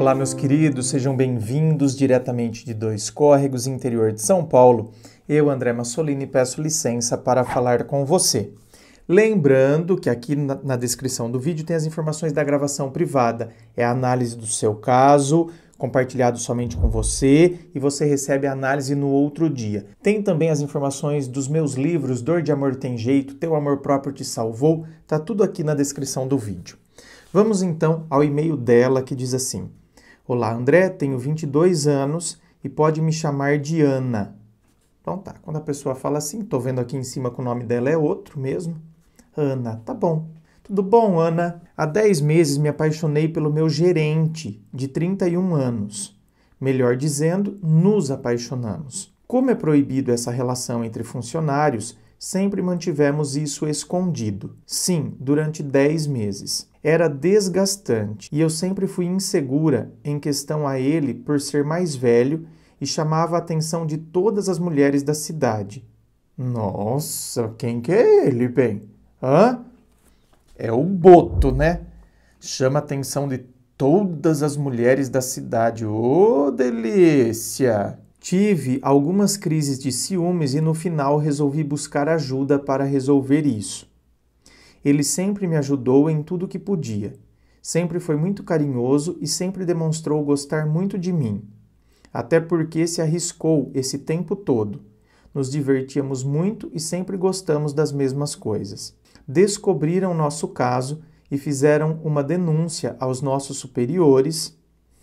Olá, meus queridos, sejam bem-vindos diretamente de Dois Córregos, interior de São Paulo. Eu, André Massolini, peço licença para falar com você. Lembrando que aqui na, descrição do vídeo tem as informações da gravação privada, é a análise do seu caso, compartilhado somente com você e você recebe a análise no outro dia. Tem também as informações dos meus livros Dor de Amor Tem Jeito, Teu Amor Próprio Te Salvou, tá tudo aqui na descrição do vídeo. Vamos então ao e-mail dela que diz assim: Olá, André, tenho 22 anos e pode me chamar de Ana. Então tá, quando a pessoa fala assim, tô vendo aqui em cima que o nome dela é outro mesmo. Ana, tá bom. Tudo bom, Ana? Há 10 meses me apaixonei pelo meu gerente, de 31 anos. Melhor dizendo, nos apaixonamos. Como é proibido essa relação entre funcionários, sempre mantivemos isso escondido. Sim, durante 10 meses. Era desgastante e eu sempre fui insegura em questão a ele por ser mais velho e chamava a atenção de todas as mulheres da cidade. Nossa, quem que é ele, bem? Hã? É o Boto, né? Chama a atenção de todas as mulheres da cidade. Ô, oh, delícia! Tive algumas crises de ciúmes e no final resolvi buscar ajuda para resolver isso. Ele sempre me ajudou em tudo que podia. Sempre foi muito carinhoso e sempre demonstrou gostar muito de mim. Até porque se arriscou esse tempo todo. Nos divertíamos muito e sempre gostamos das mesmas coisas. Descobriram nosso caso e fizeram uma denúncia aos nossos superiores.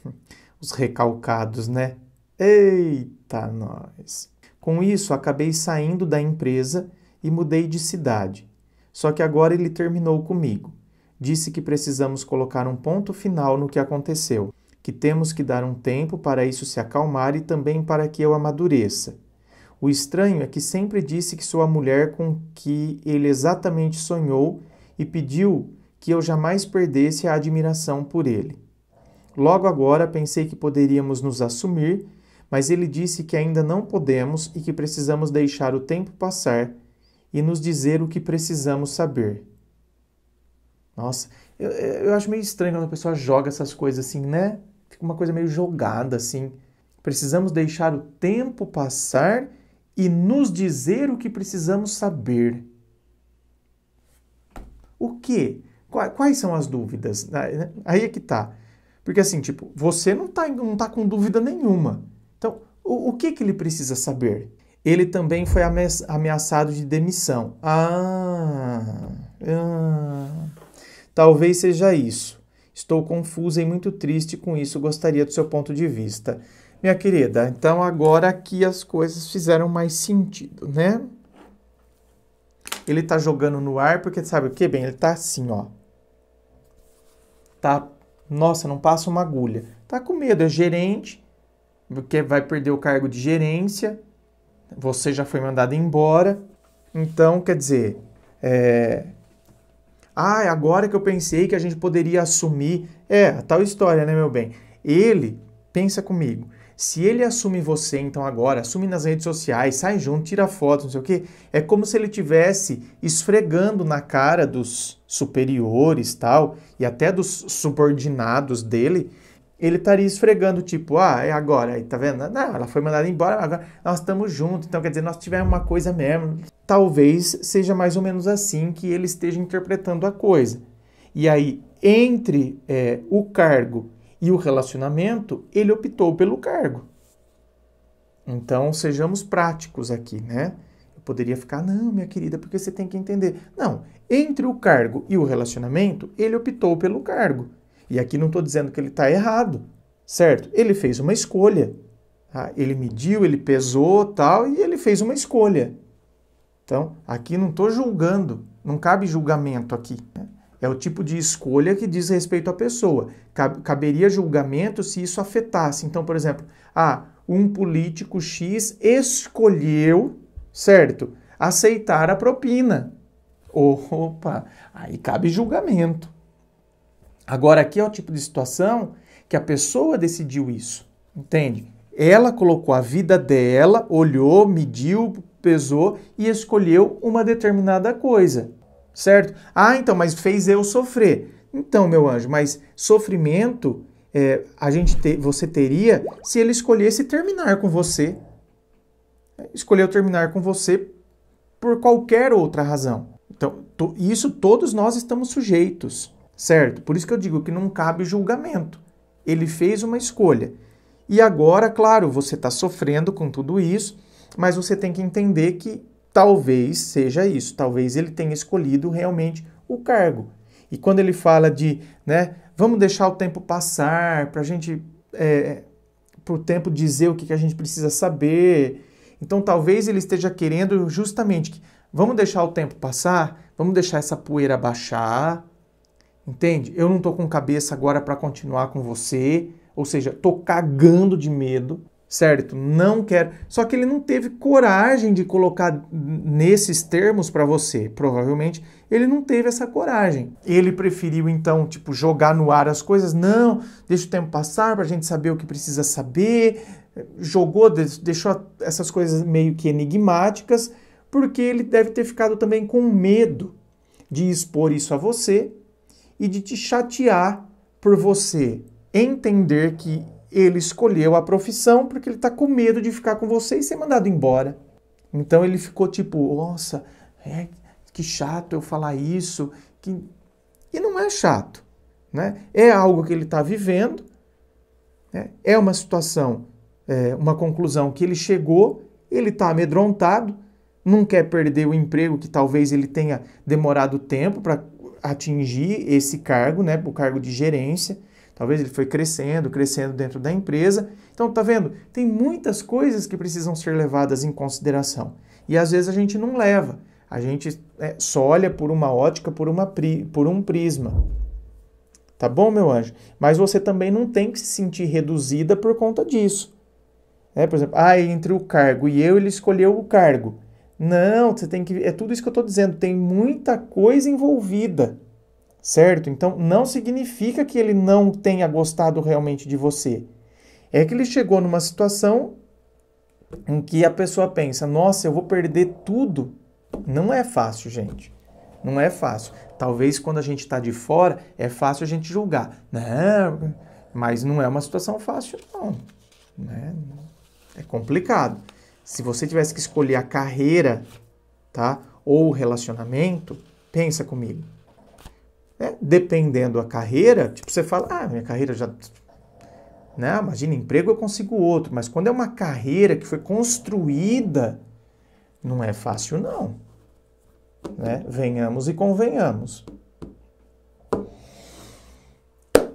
Os recalcados, né? Eita, nós! Com isso, acabei saindo da empresa e mudei de cidade. Só que agora ele terminou comigo. Disse que precisamos colocar um ponto final no que aconteceu, que temos que dar um tempo para isso se acalmar e também para que eu amadureça. O estranho é que sempre disse que sou a mulher com que ele exatamente sonhou e pediu que eu jamais perdesse a admiração por ele. Logo agora pensei que poderíamos nos assumir, mas ele disse que ainda não podemos e que precisamos deixar o tempo passar e nos dizer o que precisamos saber. Nossa, eu, eu acho meio estranho quando a pessoa joga essas coisas assim, né? Fica uma coisa meio jogada assim. Precisamos deixar o tempo passar e nos dizer o que precisamos saber. O que? Quais são as dúvidas? Aí é que tá. Porque assim, tipo, você não tá, não tá com dúvida nenhuma. Então, o, o que que ele precisa saber? ele também foi ameaçado de demissão. Ah, ah, talvez seja isso. Estou confusa e muito triste com isso. Gostaria do seu ponto de vista. Minha querida, então agora aqui as coisas fizeram mais sentido, né? Ele tá jogando no ar porque sabe o que? Bem, ele tá assim, ó. Tá, nossa, não passa uma agulha. Tá com medo, é gerente, porque vai perder o cargo de gerência você já foi mandado embora. Então, quer dizer, é... ah, é agora que eu pensei que a gente poderia assumir. É, a tal história, né, meu bem? Ele, pensa comigo, se ele assume você, então agora, assume nas redes sociais, sai junto, tira foto, não sei o quê, é como se ele tivesse esfregando na cara dos superiores, tal, e até dos subordinados dele, ele estaria esfregando, tipo, ah, é agora, aí tá vendo? Não, ela foi mandada embora, agora nós estamos juntos, então quer dizer, nós tivemos uma coisa mesmo. Talvez seja mais ou menos assim que ele esteja interpretando a coisa. E aí, entre é, o cargo e o relacionamento, ele optou pelo cargo. Então, sejamos práticos aqui, né? Eu poderia ficar, não, minha querida, porque você tem que entender. Não, entre o cargo e o relacionamento, ele optou pelo cargo. E aqui não estou dizendo que ele está errado, certo? Ele fez uma escolha. Tá? Ele mediu, ele pesou, tal, e ele fez uma escolha. Então, aqui não estou julgando, não cabe julgamento aqui. Né? É o tipo de escolha que diz respeito à pessoa. Caberia julgamento se isso afetasse. Então, por exemplo, ah, um político X escolheu, certo, aceitar a propina. Opa, aí cabe julgamento. Agora, aqui é o tipo de situação que a pessoa decidiu isso, entende? Ela colocou a vida dela, olhou, mediu, pesou e escolheu uma determinada coisa, certo? Ah, então, mas fez eu sofrer. Então, meu anjo, mas sofrimento é, a gente te, você teria se ele escolhesse terminar com você. Escolheu terminar com você por qualquer outra razão. Então, to, isso todos nós estamos sujeitos certo? Por isso que eu digo que não cabe julgamento. Ele fez uma escolha. E agora, claro, você está sofrendo com tudo isso, mas você tem que entender que talvez seja isso, talvez ele tenha escolhido realmente o cargo. E quando ele fala de, né, vamos deixar o tempo passar para a gente, é, para o tempo dizer o que, que a gente precisa saber. Então, talvez ele esteja querendo justamente que vamos deixar o tempo passar, vamos deixar essa poeira baixar, Entende? Eu não tô com cabeça agora para continuar com você, ou seja, tô cagando de medo, certo? Não quero. Só que ele não teve coragem de colocar nesses termos para você. Provavelmente ele não teve essa coragem. Ele preferiu então, tipo, jogar no ar as coisas. Não, deixa o tempo passar para a gente saber o que precisa saber. Jogou, deixou essas coisas meio que enigmáticas, porque ele deve ter ficado também com medo de expor isso a você e de te chatear por você entender que ele escolheu a profissão porque ele está com medo de ficar com você e ser mandado embora. Então ele ficou tipo, nossa, é, que chato eu falar isso. Que... E não é chato. Né? É algo que ele está vivendo, né? é uma situação, é, uma conclusão que ele chegou, ele está amedrontado, não quer perder o emprego que talvez ele tenha demorado tempo para atingir esse cargo, né, o cargo de gerência. Talvez ele foi crescendo, crescendo dentro da empresa. Então, tá vendo? Tem muitas coisas que precisam ser levadas em consideração. E às vezes a gente não leva. A gente é, só olha por uma ótica, por, uma pri, por um prisma. Tá bom, meu anjo? Mas você também não tem que se sentir reduzida por conta disso. É, por exemplo, ah, entre o cargo e eu, ele escolheu o cargo. Não, você tem que. É tudo isso que eu estou dizendo. Tem muita coisa envolvida, certo? Então não significa que ele não tenha gostado realmente de você. É que ele chegou numa situação em que a pessoa pensa: nossa, eu vou perder tudo. Não é fácil, gente. Não é fácil. Talvez quando a gente está de fora é fácil a gente julgar. Não, mas não é uma situação fácil, não. Né? É complicado se você tivesse que escolher a carreira, tá? Ou o relacionamento, pensa comigo. É, dependendo da carreira, tipo, você fala, ah, minha carreira já. Né? Imagina, emprego eu consigo outro, mas quando é uma carreira que foi construída, não é fácil, não. Né? Venhamos e convenhamos.